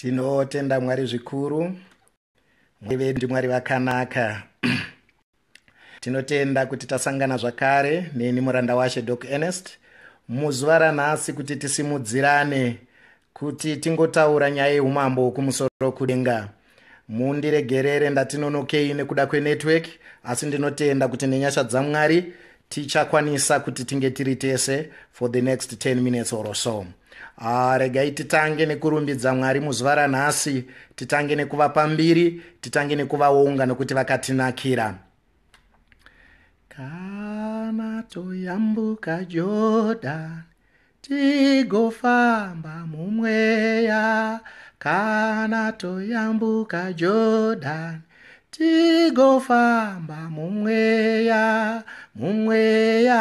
tinotenda mwari zvikuru mwari vedu ndimwari vakanaka tinotenda kuti tasangana zvakare neni muranda washe dok ernest muzuva ranhasi kuti tisimudzirane kuti tingotaura nyaya yeumambo hwokumusoro kudenga mundiregerere ndatinonokei nekuda kwenetiweki asi ndinotenda kuti nenyasha dzamwari tichakwanisa kuti tinge tiri tese for the next 10 minutes or so Ah, regai titange nekurumbidza mwari muzuva ranhasi titange nekuva pambiri titange nekuvaonga nokuti vakatinakira kana toyambuka jordhani tigofamba mumweya kana toyambuka jordhani tigofamba mumweya mumweya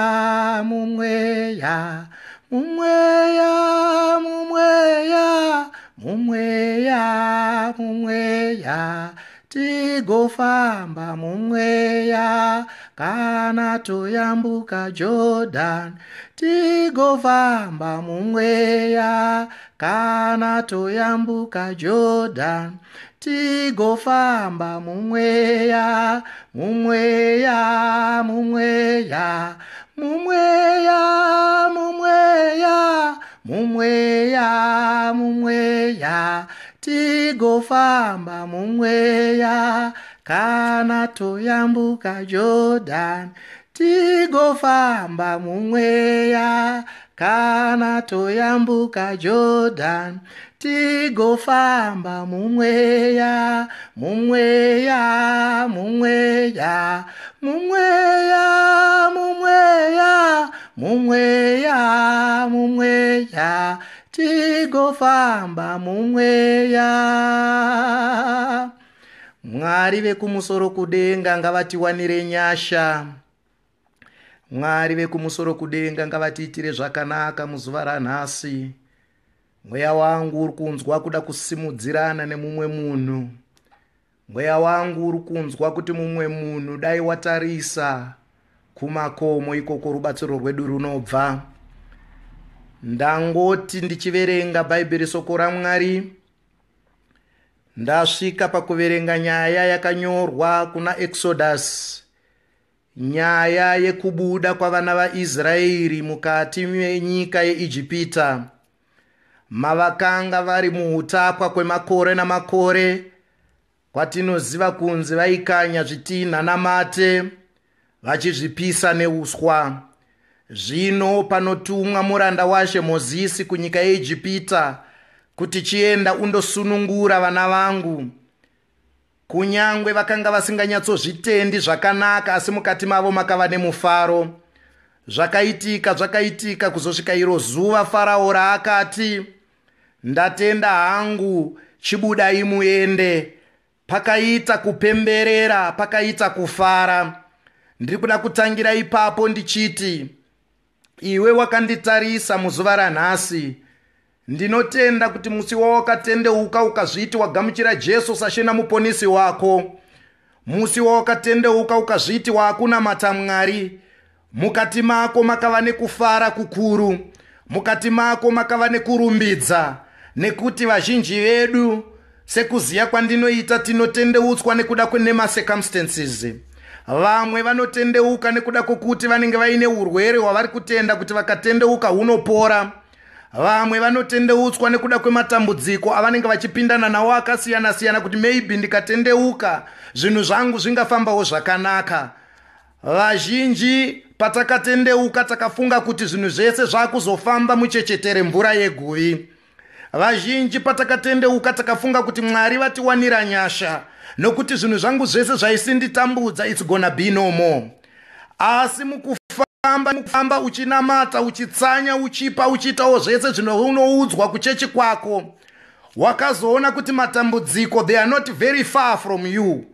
mumweya mumweya mumweya mumweya mumweya tigofamba mumweya kana toyambuka jordan tigofamba mumweya kana toyambuka jordan tigofamba mumweya mumweya mumweya mumweya mumweya mumweya mumweya tigofamba mumweya kana toyambuka jordan tigofamba mumweya kana toyambuka jorodhani tigofamba mumweya mumweya mumweya mumweya mumweya mumweya mumweya tigofamba mumweya mwari vekumusoro kudenga ngavatiwanire nyasha mwari vekumusoro kudenga ngavatiitire zvakanaka muzuva ranhasi mweya wangu uri kunzwa kuda kusimudzirana nemumwe munhu mweya wangu uri kunzwa kuti mumwe munhu dai watarisa kumakomo ikoko rubatsiro rwedu runobva ndangoti ndichiverenga bhaibheri soko ramwari ndasvika pakuverenga nyaya yakanyorwa kuna exodus nyaya yekubuda kwavana vaisraeri mukati menyika yeijipita mavakanga vari muutapwa kwemakore namakore kwatinoziva kunzi vaikanya zvitinha namate vachizvipisa neuswa zvino panotumwa muranda washe mozisi kunyika yeijipita kuti chienda undosunungura vana vangu wa kunyange vakanga vasinganyatsozvitendi zvakanaka asi mukati mavo makava nemufaro zvakaitika zvakaitika kuzosvika iro zuva farao raakati ndatenda hangu chibudai muende pakaita kupemberera pakaita kufara ndiri kuda kutangira ipapo ndichiti iwe wakanditarisa muzuva ranhasi ndinotenda kuti musi wawakatendeuka ukazviti wagamuchira jesu sashena muponisi wako musi wawakatendeuka ukazviti waakunamata mwari mukati mako makava nekufara kukuru mukati mako makava nekurumbidza nekuti vazhinji vedu sekuziya kwandinoita tinotendeutswa nekuda kwenemacircumstances vamwe vanotendeuka nekuda kwokuti vanenge vaine urwere hwavari kutenda kuti vakatendeuka hunopora wa vamwe vanotendeutswa nekuda kwematambudziko avanenge vachipindana nawo akasiyana-siyana kuti maybe ndikatendeuka zvinhu zvangu zvingafambawo zvakanaka vazhinji patakatendeuka takafunga kuti zvinhu zvese zvaakuzofamba muchechetere mvura yeguvi vazhinji patakatendeuka takafunga kuti mwari vatiwanira nyasha nokuti zvinhu zvangu zvese zvaisinditambudza its gona be no more asi muku kufamba kufamba uchinamata uchitsanya uchipa uchiitawo zvese zvinounoudzwa kuchechi kwako wakazoona kuti matambudziko they are not very far from you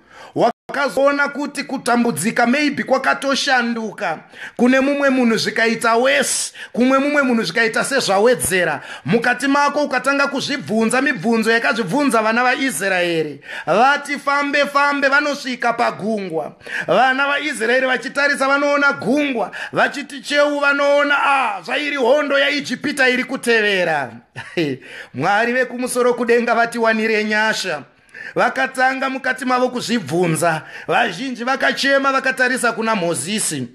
akazoona kuti kutambudzika maybe kwakatoshanduka kune mumwe munhu zvikaita wese kumwe mumwe munhu zvikaita sezvawedzera mukati mako ukatanga kuzvibvunza mibvunzo yakazvibvunza vana vaisraeri vati fambe fambe vanosvika pagungwa vana vaisraeri vachitarisa vanoona gungwa vachiti cheu vanoona a ah, zvairi hondo yaijipita iri kutevera mwari vekumusoro kudenga vatiwanire nyasha vakatanga mukati mavo kuzvibvunza vazhinji vakachema vakatarisa kuna mozisi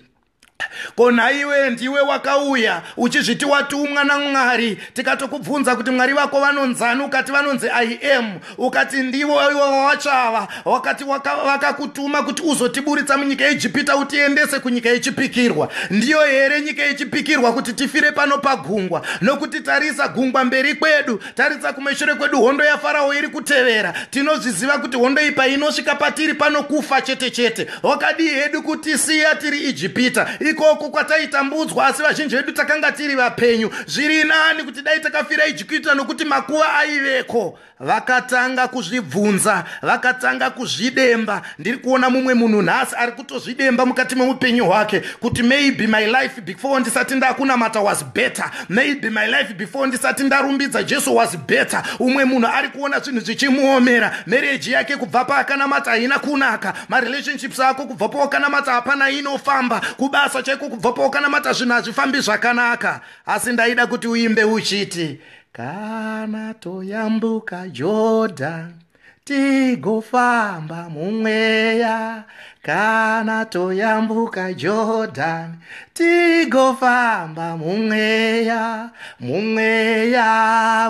kona iwe ndiwe wakauya uchizviti watumwa namwari tikatokubvunza kuti mwari vako vanonzani ukati vanonzi i am ukati ndivo iwa wawachava wakati vakakutuma kuti uzotiburitsa munyika yejipita utiendese kunyika yechipikirwa ndiyo here nyika yechipikirwa kuti tifire pano pagungwa nokuti tarisa gungwa mberi kwedu tarisa kumeshure kwedu hondo yafarao iri kutevera tinozviziva kuti hondo iyi painosvika patiri pano kufa chete chete wakadii hedu kutisiya tiri ijipita ikoko kwataitambudzwa asi vazhinji vedu takanga tiri vapenyu zviri nani kuti dai takafira ijikuita nokuti makuva aiveko vakatanga kuzvibvunza vakatanga kuzvidemba ndiri kuona mumwe munhu nhasi ari kutozvidemba mukati meupenyu hwake kuti maybe my life before ndisati ndakunamata was better maybe my life before ndisati ndarumbidza jesu was better umwe munhu ari kuona zvinhu zvichimuomera mereji yake kubva paakanamata haina kunaka marelationships ako kubva pawakanamata hapana inofamba kubasa chaizvo chaiko kubvapo wakanamata zvinhu hazvifambi zvakanaka asi ndaida kuti uimbe uchiti kana toyambuka jordhan tigofamba mumweya kana toyambuka jorodhani tigofamba mumweya mumweya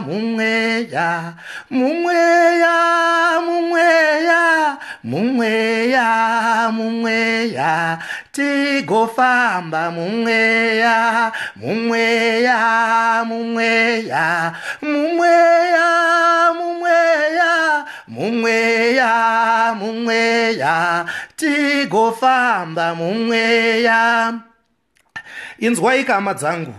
mumweya mumweya mumweya mumweya mumweya tigofamba mumweya mumweya mumweya mumweya mumweya mumweya tigofamba mumweya inzwai kama dzangu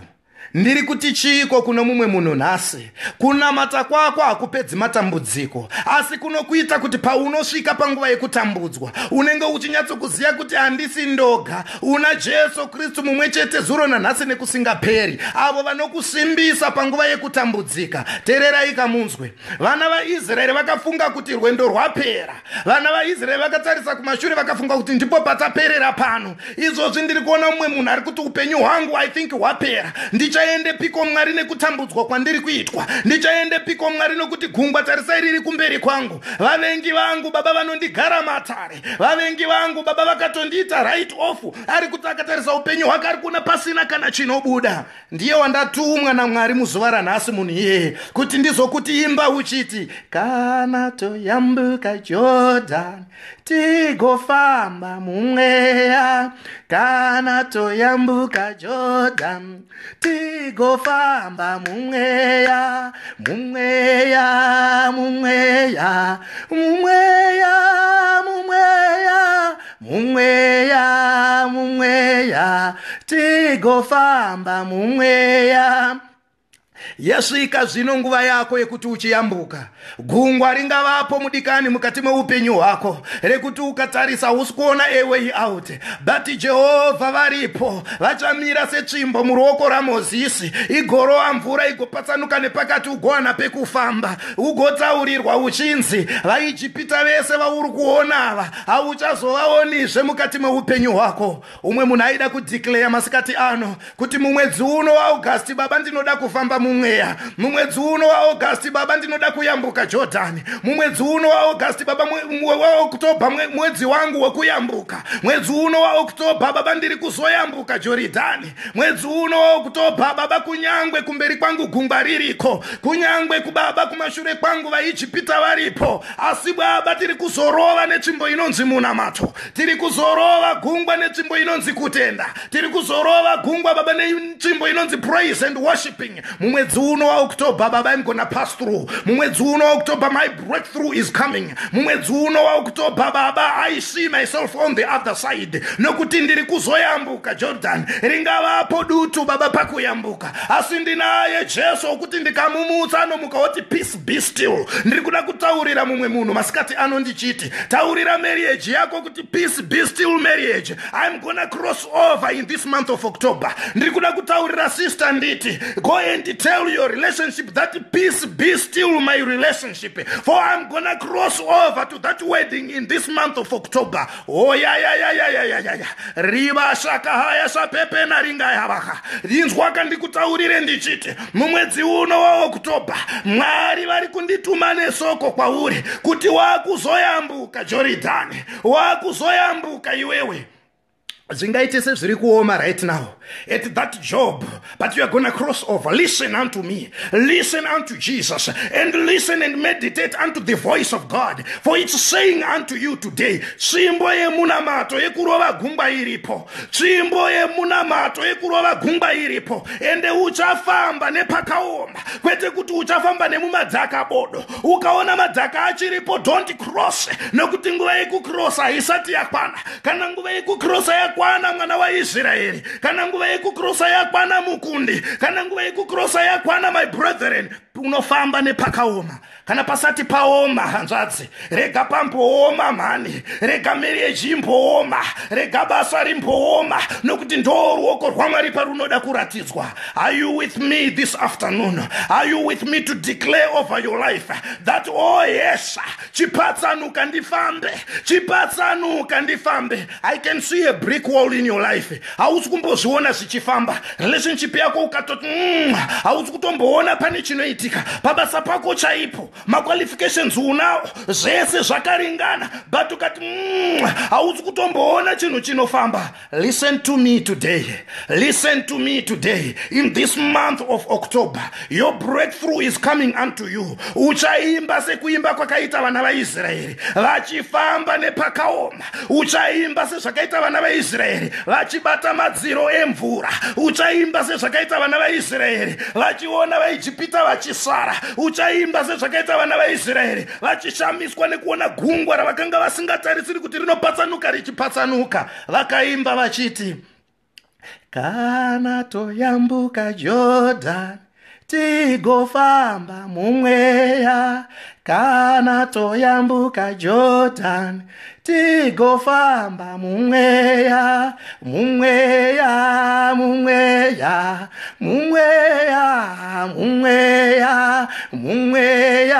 ndiri kuti chiiko kuno mumwe munhu nhasi kunamata kwako hakupedzi matambudziko asi kunokuita kuti paunosvika panguva yekutambudzwa unenge uchinyatsokuziva kuti handisi ndoga una jesu kristu mumwe chete zuro nanhasi nekusingaperi avo vanokusimbisa panguva yekutambudzika teererai kamunzwe vana vaisraeri vakafunga kuti rwendo rwapera vana vaisraeri vakatarisa kumashure vakafunga kuti ndipo pataperera pano izvozvi ndiri kuona mumwe munhu ari kuti upenyu hwangu i think hwapera ndicha ndichaende piko mwari nekutambudzwa kwandiri kuitwa ndichaende piko mwari nokuti gungwa tarisai riri kumberi kwangu vavengi vangu baba vanondigara matare vavengi vangu baba vakatondiita right off ari kuti akatarisa upenyu hwake ari kuona pasina kana chinobuda ndiye wandatumwa namwari muzuva ranhasi munhu iyeye kuti ndizokuti imba uchiti kana toyambuka jordhani tigofamba mumweya kana toyambuka jordhani ti... famba rigofamba mumweya mumweya mumweya mumweya mumweya mumweya mumweya tigofamba mumweya yasvika zvino nguva yako yekuti uchiyambuka gungwa ringavapo mudikani mukati meupenyu hwako rekuti ukatarisa hausi kuona away out but jehovha varipo vachamira setsvimbo muruoko ramozisi igorova mvura igopatsanuka nepakati ugowana pekufamba ugotaurirwa uchinzi vaijipita vese vauri kuonava hauchazovaonizve mukati meupenyu hwako umwe munhu aida kudhiclaya masikati ano kuti mumwedzi uno waaugasti baba ndinoda kufamba mu mumweya mumwedzi uno waaugasti baba ndinoda kuyambuka jordhani mumwedzi uno waaugasti baba waoktobha mwedzi wangu wekuyambuka mwedzi uno waoktobha baba ndiri kuzoyambuka joridhani mwedzi uno waoktobha baba kunyangwe kumberi kwangu gungwa ririko kunyangwe kubaba kumashure kwangu vaijipita varipo asi baba tiri kuzorova netsvimbo inonzi munamato tiri kuzorova gungwa netsvimbo inonzi kutenda tiri kuzorova gungwa baba netsvimbo inonzi praise and worshipping mumwe mwedzi uno waoktobha baba imgona pass through mumwedzi uno waoktobha my breakthrough is coming mumwedzi uno waoktobha baba i see myself on the other side nokuti ndiri kuzoyambuka jordan ringavapo dutu baba pakuyambuka asi ndinaye jesu wokuti ndikamumutsa anomuka woti peace be still ndiri kuda kutaurira mumwe munhu masikati ano ndichiti taurira marriage yako kuti peace be still marriage iam gona cross over in this month of october ndiri kuda kutaurira sister nditi go and te tell your relationship that peace be still my relationship for i'm gonna cross over to that wedding in this month of october o oh, yayayayayayayaya rivashakahaya shapepena ringayavaha rinzwa kandikutaurire ndichiti mumwedzi uno wa oktobha mwari vari kundituma nesoko kwauri kuti waakuzoyambuka joridhani waakuzoyambuka iwewe zvingaite sezviri kuoma right now at that job but youare gonna cross over listen unto me listen unto jesus and listen and meditate unto the voice of god for its saying unto you today tsvimbo yemunamato yekurova gungwa iripo tsvimbo yemunamato yekurova gungwa iripo ende uchafamba nepakaoma kwete kuti uchafamba nemumadzakabodo ukaona madzaka achiripo don't cross nokuti nguva yekukrosa haisati yakwana kana nguva yekukrosa yakwana yakwana mwana waisraeri kana nguva yekukrosa yakwana mukundi kana nguva yekukrosa yakwana my brethren unofamba nepakaoma kana pasati paoma hanzvadzi rega pambooma mhani rega mari yechimbooma rega basa rimbooma nokuti ndo ruoko rwamwari parunoda kuratidzwa are you with me this afternoon are you with me to declare over your life that o oh, yesa chipatsanuka ndifambe chipatsanuka ndifambe i can see a brick wall in your life hausi kumbozviona zvichifamba relationship yako ukatoti mm, hausi kutomboona pane chinoitika pabasa pako chaipo maqualifications unawo zvese zvakaringana but ukati mm, hauzi kutomboona chinhu chinofamba listen to me today listen to me today in this month of october your breakthrough is coming unto you uchaimba sekuimba kwakaita vana vaisraeri vachifamba nepakaoma uchaimba sezvakaita vana vaisraeri vachibata madziro emvura uchaimba sezvakaita vana vaisraeri vachiona vaijipita vachisara uchaimba sezvakaita zvakaita vana vaisraeri vachishamiswa nekuona gungwa ravakanga vasingatarisiri kuti rinopatsanuka richipatsanuka vakaimba vachiti kana toyambuka jordhani tigofamba mumweya kana toyambuka jodhani tigofamba mumweya mumweya mumweya mumweya mumweya mumweya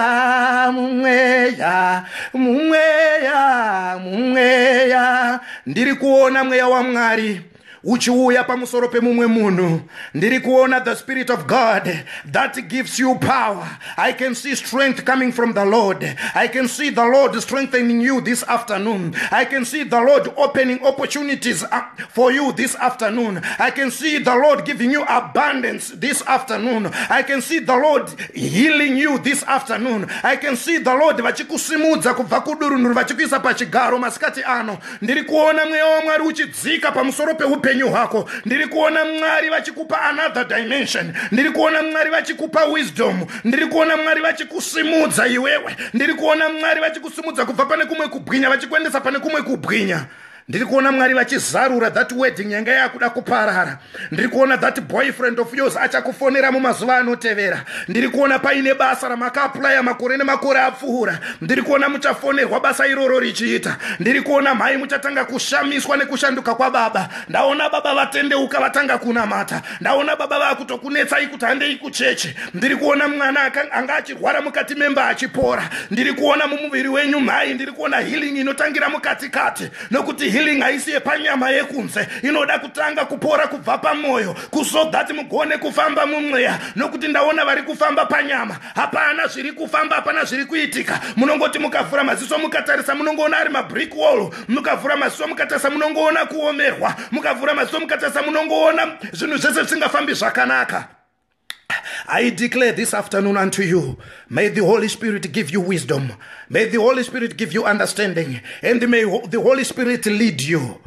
mumweya mumweya mumweya ndiri kuona mweya wamwari uchiuya pamusoro pemumwe munhu ndiri kuona the spirit of god that gives you power i can see strength coming from the lord i can see the lord strengthening you this afternoon i can see the lord opening opportunities uh, for you this afternoon i can see the lord giving you abundance this afternoon i can see the lord healing you this afternoon i can see the lord vachikusimudza kubva kudurunhuru vachikuisa pachigaro masikati ano ndiri kuona mweya wamwari uchidzika pamusoro peupe upenyu hwako ndiri kuona mwari vachikupa another dimension ndiri kuona mwari vachikupa wisdom ndiri kuona mwari vachikusimudza iwewe ndiri kuona mwari vachikusimudza kubva pane kumwe kubwinya vachikuendesa pane kumwe kubwinya ndiri kuona mwari vachizarura that wedding yanga yakuda kuparara ndiri kuona that boyfriend of yours achakufonera mumazuva anotevera ndiri kuona paine basa ramakaapuraya makore nemakore apfuura ndiri kuona muchafonerwa basa iroro richiita ndiri kuona mhai muchatanga kushamiswa nekushanduka kwababa ndaona baba vatendeuka vatanga kunamata ndaona baba vakutokunetsai kuti handei kucheche ndiri kuona mwana anga achirwara mukati memba achipora ndiri kuona mumuviri wenyu mhai ndiri kuona healing inotangira mukatikati nokuti ihealing haisiye panyama yekunze inoda kutanga kupora kubva pamwoyo kuzodhati mugone kufamba mumweya nokuti ndaona vari kufamba panyama hapana zviri kufamba hapana zviri kuitika munongoti mukavhura maziso mukatarisa munongoona ari mabrick wall mukavhura maziso mukatarisa munongoona kuomerwa mukavhura maziso mukatarisa munongoona zvinhu zvese zvisingafambi zvakanaka I declare this afternoon unto you, may the Holy Spirit give you wisdom. May the Holy Spirit give you understanding. And may the Holy Spirit lead you.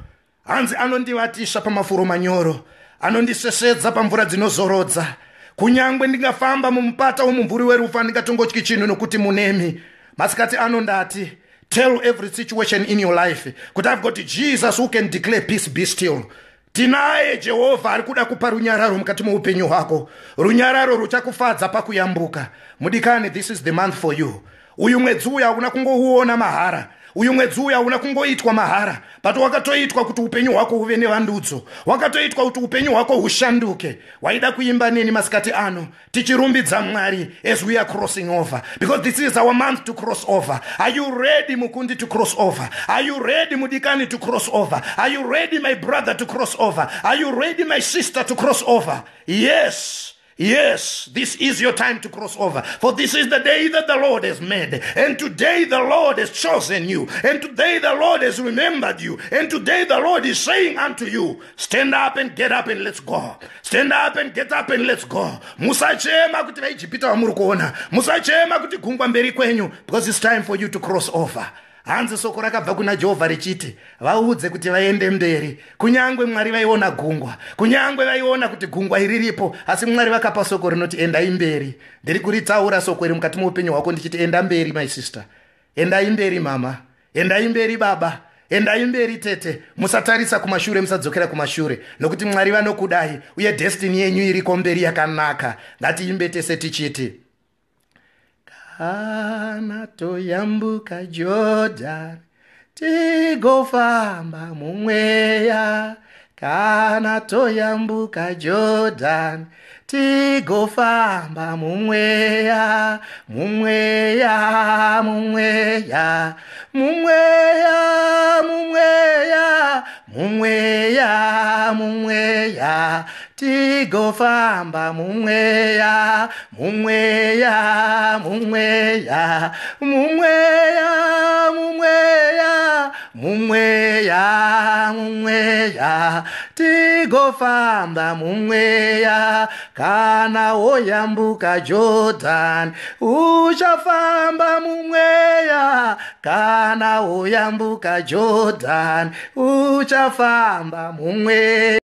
hanzi anondivatisha pamafuro manyoro anondisesedza pamvura dzinozorodza kunyange ndingafamba mumupata womumvuri werufa ndingatongotyi chinhu nokuti munemi masikati anondati tell every situation in your life kuti i've got jesus who can declare peace be still tinaye jehovha ari kuda kupa runyararo mukati moupenyu hwako runyararo ruchakufadza pakuyambuka mudikani this is the month for you uyu mwedzi uyu hauna kungouona mahara uyu mwedzi uyu hauna kungoitwa mahara bat wakatoitwa kuti upenyu hwako huve nevandudzo wakatoitwa kuti upenyu hwako hushanduke waida kuimba neni masikati ano tichirumbidza mwari as we are crossing over because this is our month to cross over are you ready mukundi to cross over are you ready mudikani to cross over are you ready my brother to cross over are you ready my sister to cross over yes Yes, this is your time to cross over. For this is the day that the Lord has made. And today the Lord has chosen you. And today the Lord has remembered you. And today the Lord is saying unto you, Stand up and get up and let's go. Stand up and get up and let's go. Musachema kuti vaijipita vamuri kuona. Musachema kuti gungwa mberi kwenyu. Because it's time for you to cross over. hanzi soko rakabva kuna jehovha richiti vaudze kuti vaende mberi kunyange mwari vaiona gungwa kunyange vaiona kuti gungwa iriripo asi mwari vakapa soko rinoti endai mberi ndiri kuritsaura soko iri mukati moupenyu hwako ndichiti enda mberi maisista endai mberi mama endai mberi baba endai mberi tete musatarisa kumashure musadzokera kumashure nokuti mwari vanokudai uye destini yenyu iriko mberi yakanaka ngatiimbe tese tichiti hana toyambuka jorodhani tigofamba mumweya kana toyambuka jorodhani tigofamba mumweya mumweya mumweya mumweya mumweya mumweya mumweya tigofamba mumweya mumweya mumweya mumweya mumweya mumweya mumweya tigofamba mumweya kana woyambuka jordan uchafamba mumweya kana woyambuka jordan uchafamba mumweya